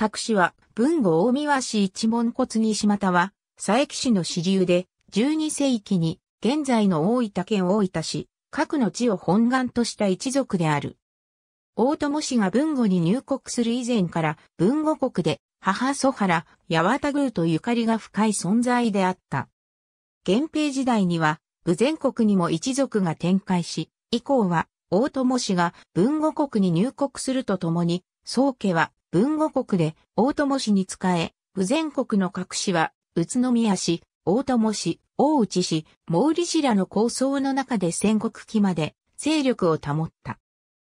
各市は、文後大宮市一門骨島田は、佐伯市の支流で、12世紀に、現在の大分県大分市、各の地を本願とした一族である。大友氏が文後に入国する以前から、文後国で、母祖原、八幡宮とゆかりが深い存在であった。源平時代には、武前国にも一族が展開し、以降は、大友氏が文後国に入国するとともに、宗家は文語国で大友氏に仕え、不全国の各市は、宇都宮市、大友市、大内市、毛利氏らの構想の中で戦国期まで勢力を保った。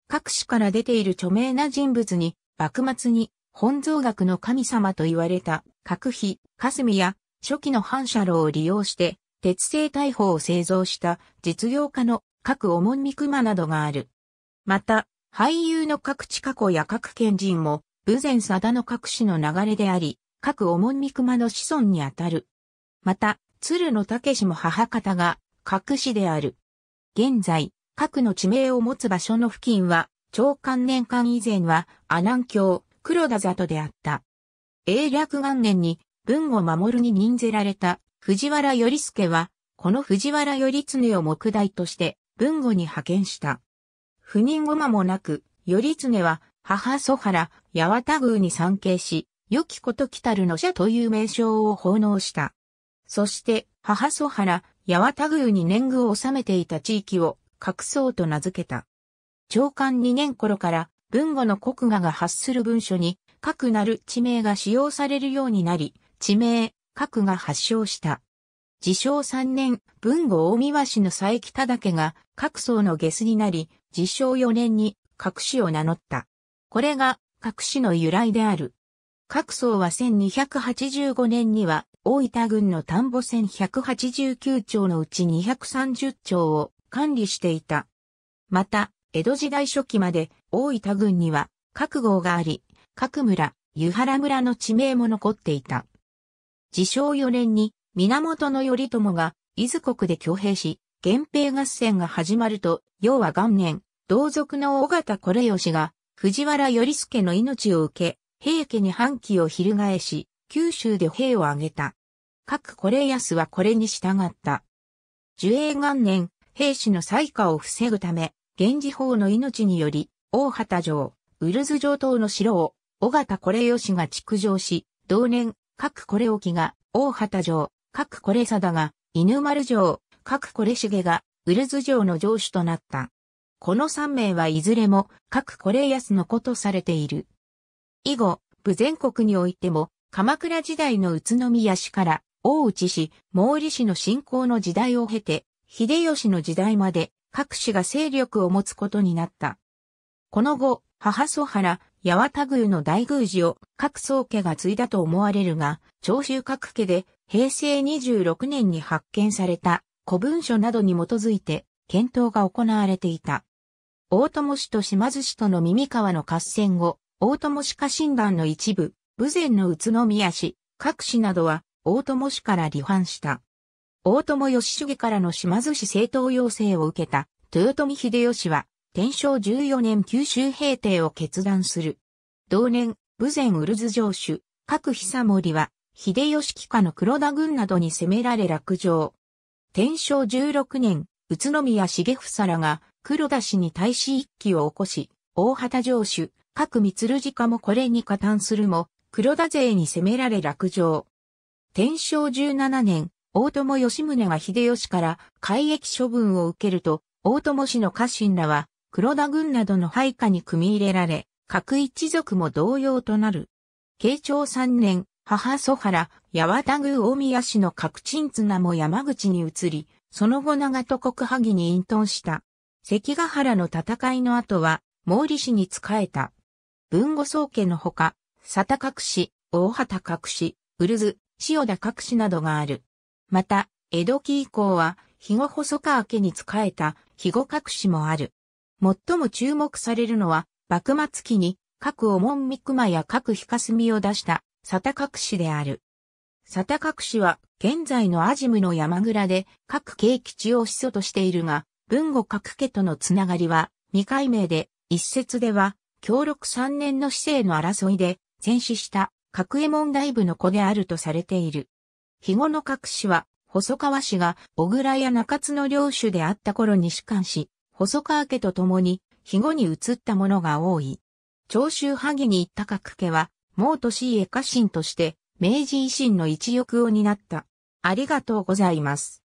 各市から出ている著名な人物に、幕末に本草学の神様と言われた、閣比、霞や初期の反射炉を利用して、鉄製大砲を製造した実業家の各おもんみくまなどがある。また、俳優の各地下湖や各県人も武前佐田の各氏の流れであり、各おもんみ熊の子孫にあたる。また、鶴の武氏も母方が、各氏である。現在、各の地名を持つ場所の付近は、長官年間以前は、阿南京、黒田里であった。英略元年に、文を守るに任ぜられた、藤原頼助は、この藤原頼常を目代として、文語に派遣した。不任後間もなく、頼常は母祖原、八幡宮に参詣し、良きこと来たるの者という名称を奉納した。そして、母祖原、八幡宮に年貢を納めていた地域を、格層と名付けた。長官2年頃から、文語の国画が発する文書に、各なる地名が使用されるようになり、地名、各が発祥した。自称3年、文語大見市の佐伯忠家が、各層の下巣になり、自称4年に、各市を名乗った。これが各市の由来である。各層は1285年には大分郡の田んぼ1189町のうち230町を管理していた。また、江戸時代初期まで大分郡には各号があり、各村、湯原村の地名も残っていた。自称4年に源頼朝が伊豆国で挙兵し、源平合戦が始まると、要は元年、同族の尾形これよしが藤原頼助の命を受け、平家に反旗を翻し、九州で兵を挙げた。各これ安はこれに従った。寿永元年、兵士の災禍を防ぐため、源氏法の命により、大畑城、ウルズ城等の城を、尾形これ吉が築城し、同年、各これ沖が、大畑城、各これ貞が、犬丸城、各これ重が、ウルズ城の城主となった。この三名はいずれも各コレイヤスの子とされている。以後、部全国においても、鎌倉時代の宇都宮氏から大内氏、毛利氏の信仰の時代を経て、秀吉の時代まで各氏が勢力を持つことになった。この後、母祖原、八幡宮の大宮寺を各宗家が継いだと思われるが、長州各家で平成26年に発見された古文書などに基づいて検討が行われていた。大友氏と島津氏との耳川の合戦後、大友氏家臣団の一部、武前の宇都宮氏、各氏などは、大友氏から離反した。大友義重からの島津氏政党要請を受けた、豊臣秀吉は、天正14年九州平定を決断する。同年、武前ウルズ城主、各久森は、秀吉帰下の黒田軍などに攻められ落城。天正16年、宇都宮重房らが、黒田氏に対し一揆を起こし、大畑城主、各三鶴家もこれに加担するも、黒田勢に攻められ落城。天正17年、大友義宗が秀吉から改役処分を受けると、大友氏の家臣らは、黒田軍などの配下に組み入れられ、各一族も同様となる。慶長3年、母祖原、八幡宮大宮氏の各鎮綱も山口に移り、その後長戸国萩に隠遁した。関ヶ原の戦いの後は、毛利氏に仕えた。文後宗家のほか、佐田隠氏、大畑隠氏、ウルズ、塩田隠氏などがある。また、江戸期以降は、肥後細川家に仕えた肥後隠氏もある。最も注目されるのは、幕末期に、各お門三まや各日霞を出した、佐田隠氏である。佐田隠氏は、現在のアジムの山倉で、各景吉を始祖としているが、文後各家とのつながりは、未解明で、一説では、協力3年の市政の争いで、戦死した、角右衛門大部の子であるとされている。肥後の各氏は、細川氏が小倉や中津の領主であった頃に主官し、細川家と共に肥後に移ったものが多い。長州萩に行った角家は、毛利家家臣として、明治維新の一翼を担った。ありがとうございます。